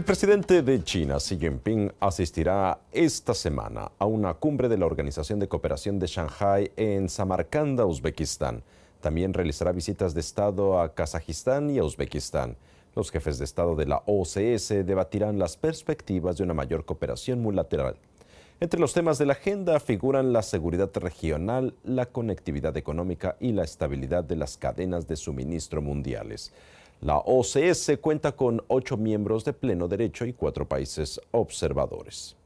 El presidente de China, Xi Jinping, asistirá esta semana a una cumbre de la Organización de Cooperación de Shanghái en Samarcanda, Uzbekistán. También realizará visitas de Estado a Kazajistán y a Uzbekistán. Los jefes de Estado de la OCS debatirán las perspectivas de una mayor cooperación multilateral. Entre los temas de la agenda figuran la seguridad regional, la conectividad económica y la estabilidad de las cadenas de suministro mundiales. La OCS cuenta con ocho miembros de pleno derecho y cuatro países observadores.